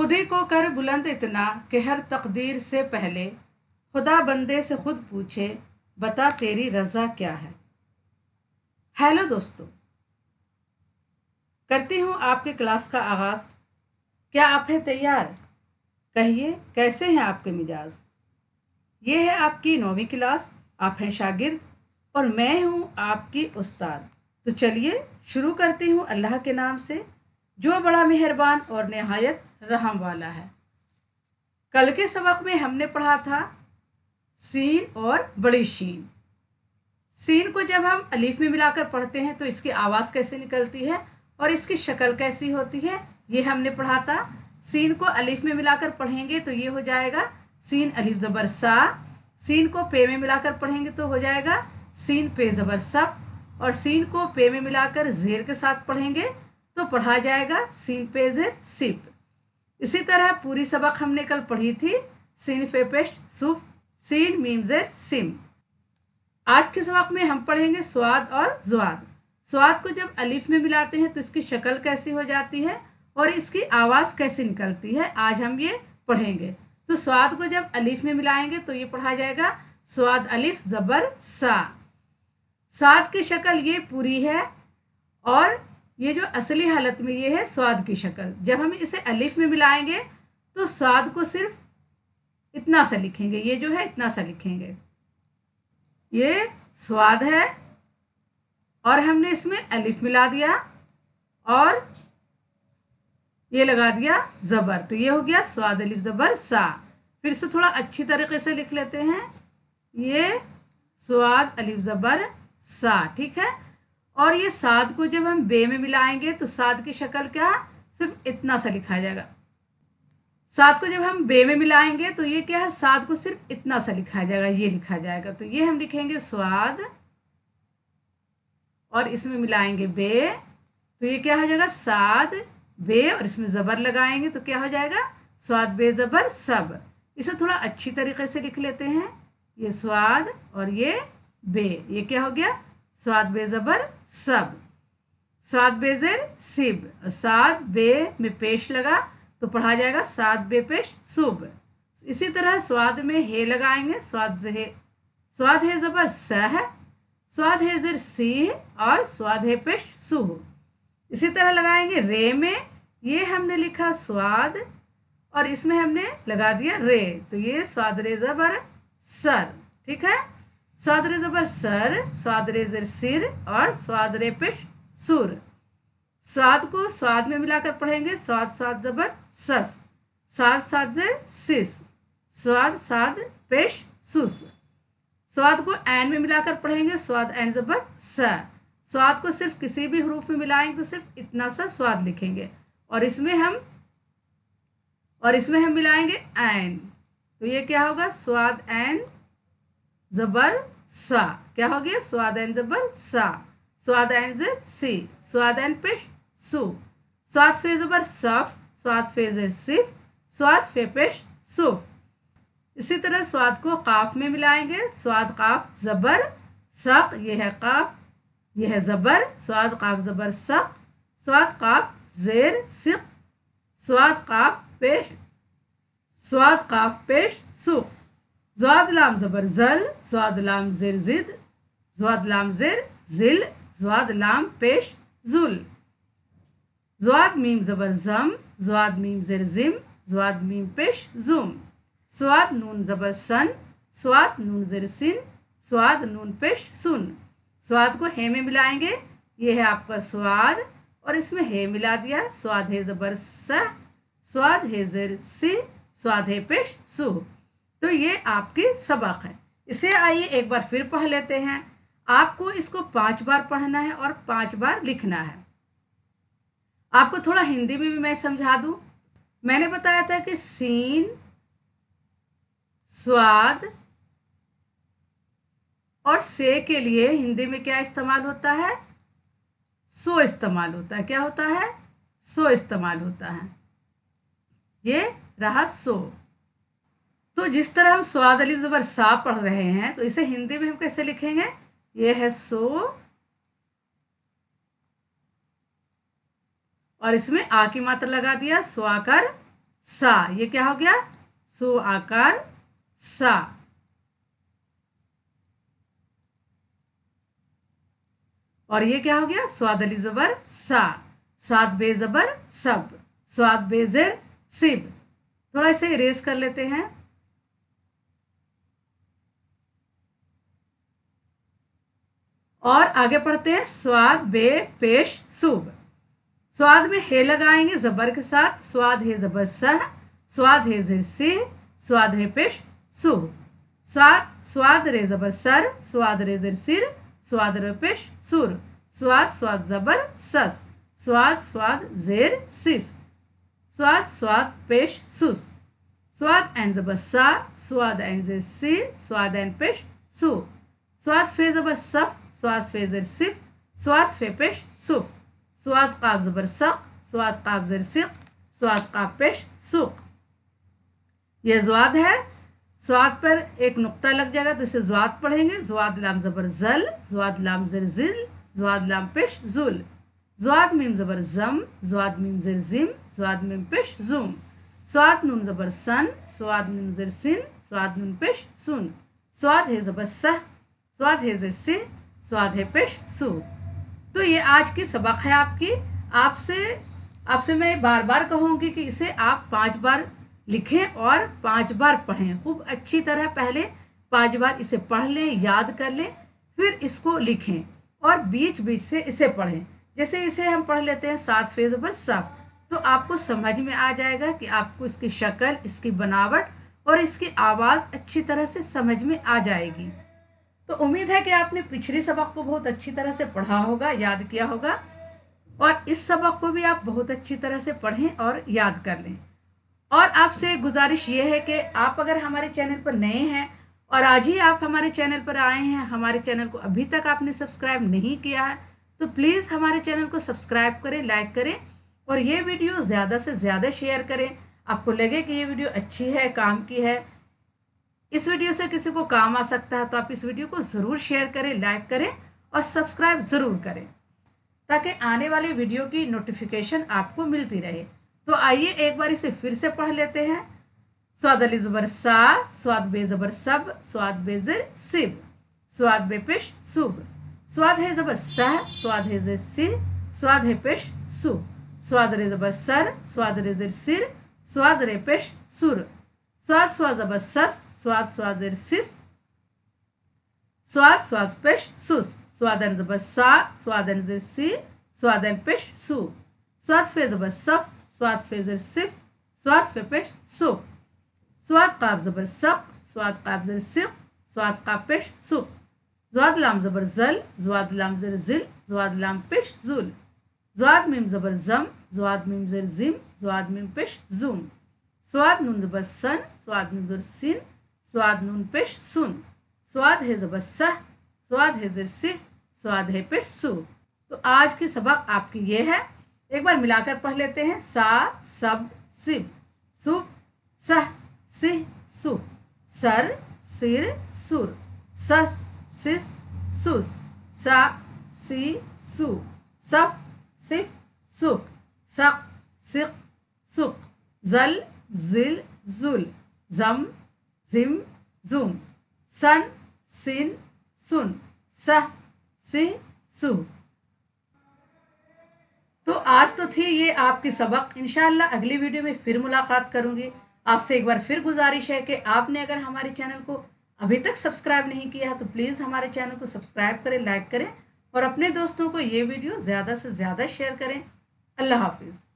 खुदे को कर बुलंद इतना कि हर तकदीर से पहले खुदा बंदे से खुद पूछे बता तेरी रज़ा क्या है हेलो दोस्तों करती हूँ आपके क्लास का आगाज़ क्या आप हैं तैयार कहिए कैसे हैं आपके मिजाज ये है आपकी नौवीं क्लास आप हैं शागिर्द और मैं हूँ आपकी उस्ताद तो चलिए शुरू करती हूँ अल्लाह के नाम से जो बड़ा मेहरबान और नहायत रहम वाला है कल के सबक में हमने पढ़ा था सीन और बड़ी शीन सीन को जब हम अलीफ में मिलाकर पढ़ते हैं तो इसकी आवाज़ कैसे निकलती है और इसकी शक्ल कैसी होती है ये हमने पढ़ा था सीन को अलीफ में मिलाकर पढ़ेंगे तो ये हो जाएगा सीन अलीफ ज़बर सा सीन को पे में मिलाकर पढ़ेंगे तो हो जाएगा सीन पे ज़बर सब और सीन को पे में मिलाकर जेर के साथ पढ़ेंगे तो पढ़ा जाएगा सीन पेजर सिप इसी तरह पूरी सबक हमने कल पढ़ी थी सीन फेपेस्ट सुफ सीन मीमजर सिम आज के सबक में हम पढ़ेंगे स्वाद और जुआद स्वाद को जब अलिफ में मिलाते हैं तो इसकी शक्ल कैसी हो जाती है और इसकी आवाज़ कैसी निकलती है आज हम ये पढ़ेंगे तो स्वाद को जब अलिफ में मिलाएंगे तो ये पढ़ा जाएगा स्वाद अलिफ ज़बर सा साद की शक्ल ये पूरी है और ये जो असली हालत में ये है स्वाद की शक्ल जब हम इसे अलिफ में मिलाएंगे तो स्वाद को सिर्फ इतना सा लिखेंगे ये जो है इतना सा लिखेंगे ये स्वाद है और हमने इसमें अलिफ मिला दिया और ये लगा दिया ज़बर तो ये हो गया स्वाद अलिफ ज़बर सा फिर से थोड़ा अच्छी तरीके से लिख लेते हैं ये स्वाद अलिफ ज़बर सा ठीक है और ये सात को जब हम बे में मिलाएंगे तो सात की शक्ल क्या सिर्फ इतना सा लिखा जाएगा सात को जब हम बे में मिलाएंगे तो ये क्या है सात को सिर्फ इतना सा लिखा जाएगा ये लिखा जाएगा तो ये हम लिखेंगे स्वाद और इसमें मिलाएंगे बे तो ये क्या हो जाएगा साद बे और इसमें ज़बर लगाएंगे तो क्या हो जाएगा स्वाद बे ज़बर सब इसे थोड़ा अच्छी तरीके से लिख लेते हैं ये स्वाद और ये बे ये क्या हो गया स्वाद बे ज़बर सब सात बे सिब सात बे में पेश लगा तो पढ़ा जाएगा सात बे पेश सुब इसी तरह स्वाद में हे लगाएंगे स्वाद हे स्वाद है ज़बर सह स्वाद है ज़र सी और स्वाद है पेश सुह इसी तरह लगाएंगे रे में ये हमने लिखा स्वाद और इसमें हमने लगा दिया रे तो ये स्वाद रे ज़बर सर ठीक है स्वादरे जबर सर स्वादरे जर सिर और स्वादरे पे सुर स्वाद को स्वाद में मिलाकर पढ़ेंगे स्वाद स्वाद जबर सस स्वाद सात जर सिस स्वाद स्वाद पेश सुस स्वाद को एन में मिलाकर पढ़ेंगे स्वाद एन जबर स स्वाद को सिर्फ किसी भी हरूफ में मिलाएंगे तो सिर्फ इतना सा स्वाद लिखेंगे और इसमें हम और इसमें हम मिलाएंगे एन तो ये क्या होगा स्वाद एन ज़बर सा क्या हो गया स्वाद एन तो जबर सा स्वाद एन सी स्वाद एन पेश सु स्वाद फे जबर सफ स्वाद फे सिफ स्वाद फे पेश सुफ इसी तरह स्वाद को काफ में मिलाएंगे स्वाद काफ ज़बर सख यह है काफ यह है ज़बर स्वाद काफ ज़बर सख स्वाद काफ जेर सिख स्वाद काफ पेश स्वाद काफ पेश सुख जवाद लाम ज़बर जल जवाद लाम ज़िर ज़िद जवाद लाम ज़िर ज़िल जवाद लाम पेश जुल जवाद मीम ज़बर ज़म जवाद मीम ज़िर ज़िम जवाद मीम पेश ज़ुम स्वाद नून ज़बर सन स्वाद नून ज़िर सिन स्वाद नून पेश सुन स्वाद को हे में मिलाएंगे ये है आपका स्वाद और इसमें हे मिला दिया स्वाद है ज़बर स स्वाद है जर सी स्वाद है पेश सु तो ये आपके सबक हैं इसे आइए एक बार फिर पढ़ लेते हैं आपको इसको पांच बार पढ़ना है और पांच बार लिखना है आपको थोड़ा हिंदी में भी मैं समझा दूं मैंने बताया था कि सीन स्वाद और से के लिए हिंदी में क्या इस्तेमाल होता है सो इस्तेमाल होता है क्या होता है सो इस्तेमाल होता है ये रहा सो तो जिस तरह हम स्वाद अलिफ ज़बर सा पढ़ रहे हैं तो इसे हिंदी में हम कैसे लिखेंगे ये है सो और इसमें आ की मात्रा लगा दिया सो आकार सा ये क्या हो गया सो आकार सा और ये क्या हो गया स्वाद अली जबर सा सात बेजबर सब स्वाद बेजर सिब थोड़ा इसे इरेज कर लेते हैं और आगे पढ़ते हैं स्वाद बे पेश सुब स्वाद में हे लगाएंगे ज़बर के साथ स्वाद है ज़बर सह स्वाद है जेर से स्वाद है पेश सुब स्वाद स्वाद रे ज़बर सर स्वाद रे जेर सिर स्वाद रे पेश सुर स्वाद स्वाद ज़बर सस स्वाद स्वाद जेर सिस स्वाद स्वाद पेश सुस स्वाद एन ज़बर सा स्वाद एन जेर सी स्वाद एन पेश सु स्वाद फे ज़बर सफ स्वाद फेजर سق स्वाद فيبش سوق سواد قاب زبر سق سواد قاب زر سق स्वाद का पेश सुख यह स्वाद है स्वाद पर एक नुकता लग जाएगा तो इसे स्वाद पढ़ेंगे स्वाद लाम जबर जल स्वाद लाम जर जिल स्वाद लाम पेश जुल स्वाद मीम जबर जम स्वाद मीम जर जिम स्वाद मीम पेश जुम स्वाद नून जबर सन स्वाद नून जर सिन स्वाद नून पेश सुन स्वाद है जबर सह स्वाद है जर सिंह स्वाद है पेश सु तो ये आज की सबक है आपकी आपसे आपसे मैं बार बार कहूँगी कि इसे आप पाँच बार लिखें और पाँच बार पढ़ें खूब अच्छी तरह पहले पाँच बार इसे पढ़ लें याद कर लें फिर इसको लिखें और बीच बीच से इसे पढ़ें जैसे इसे हम पढ़ लेते हैं सात फेज पर सफ तो आपको समझ में आ जाएगा कि आपको इसकी शक्ल इसकी बनावट और इसकी आवाज़ अच्छी तरह से समझ में आ जाएगी तो उम्मीद है कि आपने पिछले सबक को बहुत अच्छी तरह से पढ़ा होगा याद किया होगा और इस सबक को भी आप बहुत अच्छी तरह से पढ़ें और याद कर लें और आपसे गुजारिश ये है कि आप अगर हमारे चैनल पर नए हैं और आज ही आप हमारे चैनल पर आए हैं हमारे चैनल को अभी तक आपने सब्सक्राइब नहीं किया है तो प्लीज़ हमारे चैनल को सब्सक्राइब करें लाइक करें और ये वीडियो ज़्यादा से ज़्यादा शेयर करें आपको लगे कि ये वीडियो अच्छी है काम की है इस वीडियो से किसी को काम आ सकता है तो आप इस वीडियो को ज़रूर शेयर करें लाइक करें और सब्सक्राइब ज़रूर करें ताकि आने वाले वीडियो की नोटिफिकेशन आपको मिलती रहे तो आइए एक बार इसे फिर से पढ़ लेते हैं स्वाद अली ज़बर सा स्वाद बे ज़बर सब स्वाद बेज़र सिब स्वाद बे सुब स्वाद है ज़बर सह स्वाद है ज़र सिर स्वाद है पेश सु स्वाद रे ज़बर सर स्वाद रे ज़र सिर स्वाद रे पेश सुर स्वाद स्वाद ज़बर सस स्वाद स्वाद सिस स्वाद स्वाद पेश सुस स्वादन जब सा स्वादन जर सी स्वादन पेश सु स्वाद फे जब सफ स्वाद फे जर सिफ स्वाद फे पेश सु स्वाद काब जबर सक स्वाद काब जर सिख स्वाद का पेश सुक जवाद लाम जबर जल जवाद लाम जर जिल जवाद लाम पेश जुल जवाद मीम जबर जम जवाद मीम जर जिम जवाद मीम पेश जुम स्वाद नुन जबर सन स्वाद नुन जर सिन स्वाद नून पेश सुन स्वाद है जबस्सा स्वाद है जिरसे स्वाद है पेश सु तो आज की सबक आपकी ये है एक बार मिलाकर पढ़ लेते हैं सा सब सिब सु सह सिह सु सर सिर सुर सस सिस सुस सा सी सु सब सिफ सुख सक सिख सुख जल जिल जुल जम जिम zoom सन सिन sun sa si su तो आज तो थी ये आपकी सबक इनशाला अगली वीडियो में फिर मुलाकात करूँगी आपसे एक बार फिर गुजारिश है कि आपने अगर हमारे चैनल को अभी तक सब्सक्राइब नहीं किया तो प्लीज़ हमारे चैनल को सब्सक्राइब करें लाइक करें और अपने दोस्तों को ये वीडियो ज़्यादा से ज़्यादा शेयर करें अल्लाह हाफिज़